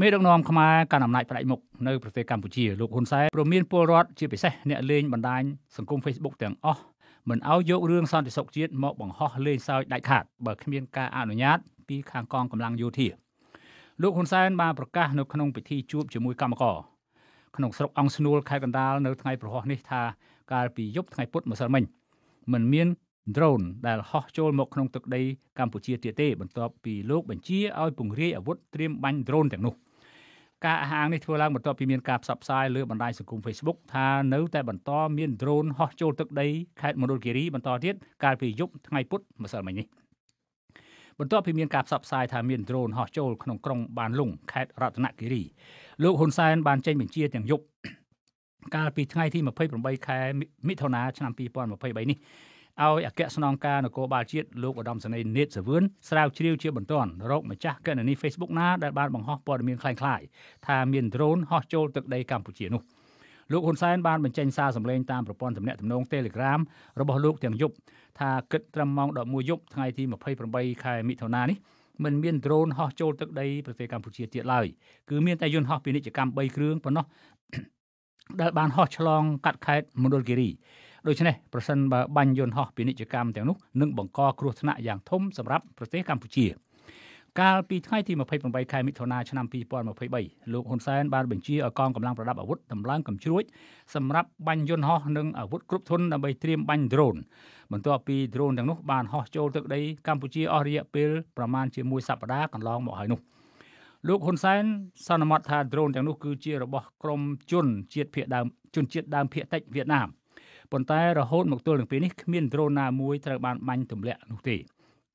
មេដឹកនាំខ្មែរកាន់អំណាចផ្ដាច់មុខនៅប្រទេសកម្ពុជាលោកហ៊ុនសែនព្រមមានពលរដ្ឋជាពិសេសអ្នកលេងបណ្ដាញសង្គម Facebook ទាំងអស់មិនឲ្យយករឿងសន្តិសុខជាតិមកបង្ហោះលេងសើចដាច់ខាតបើគ្មានការអនុញ្ញាតពីខាងកងកម្លាំងយោធាលោកហ៊ុនសែនបានប្រកាសនៅក្នុងពិធីជួបជាមួយគណៈកម្មការក្នុងស្រុកអង្គស្នួលខេត្តកណ្ដាលនៅថ្ងៃប្រហោះនេះថាកាលពីយប់ថ្ងៃពុធម្សិលមិញមិនមាន drone ដែលហោះចូលមកក្នុងទឹកដីកម្ពុជាទៀតទេ បន្ទាប់ពីលោកបញ្ជាឲ្យពង្រាយអាវុធត្រៀមបាញ់ drone ទាំងនោះការអះអាងនេះធ្វើឡើងបន្ទាប់ពីមានការផ្សព្វផ្សាយលើបណ្ដាញសង្គម Facebook ថានៅតែបន្តមាន drone ហោះចូលទឹកដីខេត្តមណ្ឌលគិរីបន្តទៀតកាលពីយប់ថ្ងៃពុធម្សិលមិញនេះបន្ទាប់ពីមានការផ្សព្វផ្សាយថាមាន drone ហោះចូលក្នុងក្រុងបានលុងខេត្តរតនគិរីលោកហ៊ុនសែនបានចេញបញ្ជាទាំងយប់កាលពីថ្ងៃទី28ខែមិថុនាឆ្នាំ2023នេះឲ្យអគ្គស្នងការនគរបាលជាតិលោកឧត្តមសេនីយ៍នេតសាវឿនស្រាវជ្រាវជា បន្តរោគម្ចាស់កណនី Facebook ណាដែលបានបង្ហោះព័ត៌មានคล้ายៗថាមាន drone ហោះចូលទឹកដីកម្ពុជានោះលោកហ៊ុនសែនបានបញ្ចេញសារសម្លេងតាមប្រព័ន្ធទំនាក់ទំនង Telegram របស់លោកទាំងយប់ថាគិតត្រឹមម៉ោង11យប់ថ្ងៃទី28ខែមិថុនានេះមិនមាន drone ហោះចូលទឹកដីប្រទេសកម្ពុជាទៀតឡើយគឺមានតែយន្តហោះពាណិជ្ជកម្ម3គ្រឿងប៉ុណ្ណោះដែលបានហោះឆ្លងកាត់ខេត្តមណ្ឌលគិរីដូច្នេះប្រសិនបើបាញ់យន្តហោះពាណិជ្ជកម្មទាំងនោះនឹងបង្កគ្រោះថ្នាក់យ៉ាងធំសម្រាប់ប្រទេសកម្ពុជាកាលពីថ្ងៃទី28ខែមិថុនាឆ្នាំ2023លោកហ៊ុនសែនបានបញ្ជាឲ្យកងកម្លាំងប្រដាប់អាវុធតម្លើងកំជ្រួចសម្រាប់បាញ់យន្តហោះនិងអាវុធគ្រប់ធុនដើម្បីត្រៀមបាញ់ drone បន្ទាប់ពី drone ទាំងនោះបានហោះចូលទឹកដីកម្ពុជាអស់រយៈពេលប្រមាណជាមួយសប្តាហ៍កន្លងមកហើយនោះលោកហ៊ុនសែនសន្មតថា drone ទាំងនោះគឺជារបស់ក្រុមជនជាតិភៀសដើមជនជាតិដើមភៀសតិចវៀតណាម។ប៉ុន្តែរហូតមកទល់នឹងពេលនេះគ្មាន drone ណាមួយត្រូវបានបាញ់ទម្លាក់នោះទេ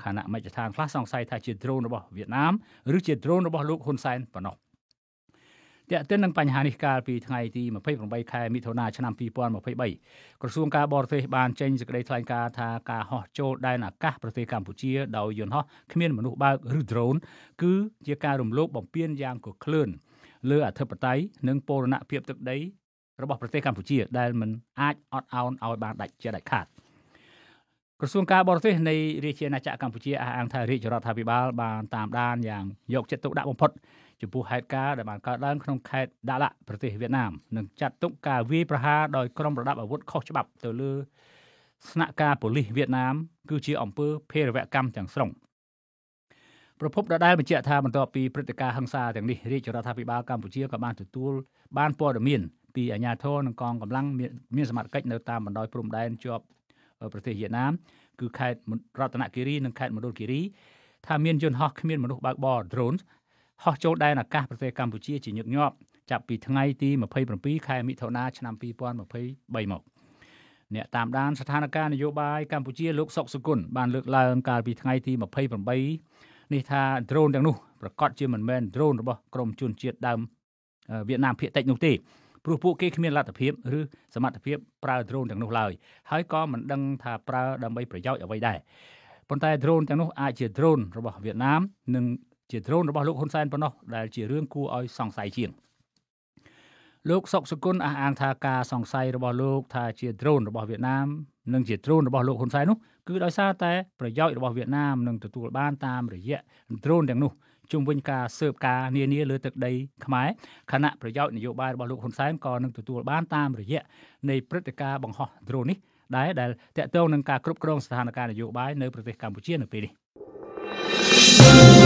ខណៈមជ្ឈដ្ឋានខ្លះសង្ស័យថាជា drone របស់វៀតណាមឬជា drone របស់លោកហ៊ុនសែនប៉ុណ្ណោះតែទិននឹងបញ្ហានេះកាលពីថ្ងៃទី28ខែមិថុនាឆ្នាំ2023ក្រសួងការបរទេសបានចេញសេចក្តីថ្លែងការណ៍ថាការហោះចូលដែនអាកាសប្រទេសកម្ពុជា ដោយយន្តហោះគ្មានមនុស្សបើកឬ drone គឺជាការរំលោភបំពានយ៉ាងគឃ្លើនលើអធិបតេយ្យនិងពលរណភាពទឹកដីរបស់ប្រទេសកម្ពុជាដែលមិនអាចអត់ឱនឲ្យបានដាច់ជាដាច់ខាតក្រសួងការបរទេសនៃរាជាណាចក្រកម្ពុជាអះអាងថារាជរដ្ឋាភិបាល បានតាមដានយ៉ាងយកចិត្តទុកដាក់បំផុតចំពោះហេតុការណ៍ដែលបានកើតឡើងក្នុងខេត្តដាឡាក់ប្រទេសវៀតណាមនិងចាត់ទុកការវាយប្រហារដោយក្រុមប្រដាប់អាវុធខុសច្បាប់ទៅលើស្នាក់ការប៉ូលីសវៀតណាម គឺជាអំពើភេរវកម្មទាំងស្រុង។ប្រពន្ធដដែលបញ្ជាក់ថាបន្ទាប់ពីព្រឹត្តិការណ៍ហិង្សាទាំងនេះរាជរដ្ឋាភិបាលកម្ពុជាក៏បានទទួលបានព័ត៌មានពីអាជ្ញាធរនិងកងកម្លាំងមានសមត្ថកិច្ចនៅតាមបណ្ដោយព្រំដែនជាប់ប្រទេសវៀតណាមគឺខេត្តរតនគិរីនិងខេត្តមណ្ឌលគិរីថាមានយន្តហោះគ្មានមនុស្សបើកបរ drone ហោះចូលដែនអាកាសប្រទេសកម្ពុជាជាញឹកញាប់ចាប់ពីថ្ងៃទី27ខែមិថុនាឆ្នាំ2023មក អ្នកតាមដានស្ថានភាពនយោបាយកម្ពុជាលោកសុកសុគន្ធបានលើកឡើង កាលពីថ្ងៃទី28នេះថា drone ទាំងនោះប្រកាសជាមិនមែន drone របស់ក្រមជនជាតិដើមវៀតណាមភាគតិចនោះទេព្រោះពួកគេគ្មានលទ្ធភាពឬសមត្ថភាពប្រើ drone ទាំងនោះឡើយហើយក៏មិនដឹងថាប្រើដើម្បីប្រយោជន៍អ្វីដែរប៉ុន្តែ drone ទាំងនោះ អាចជា drone របស់វៀតណាមនិងជា drone របស់លោកហ៊ុនសែនប៉ុណ្ណោះដែលជារឿងគួរឲ្យសង្ស័យជាងលោកសុកសុគន្ធអះអាងថាការសង្ស័យរបស់លោកថាជា drone របស់វៀតណាមនិងជាដ្រូនរបស់លោកហ៊ុនសែននោះគឺដោយសារតែប្រយោជន៍របស់វៀតណាមនឹងទទួលបានតាមរយៈដ្រូនទាំងនោះជុំវិញការស៊ើបការនានាលើទឹកដី ខ្មែរខណៈប្រយោជន៍នយោបាយរបស់លោកហ៊ុនសែនក៏នឹងទទួលបានតាមរយៈនៃព្រឹត្តិការណ៍បង្ហោះដ្រូននេះដែរដែលតាក់ទងនឹងការគ្រប់គ្រងស្ថានភាពនយោបាយនៅប្រទេសកម្ពុជានៅពេលនេះ thank you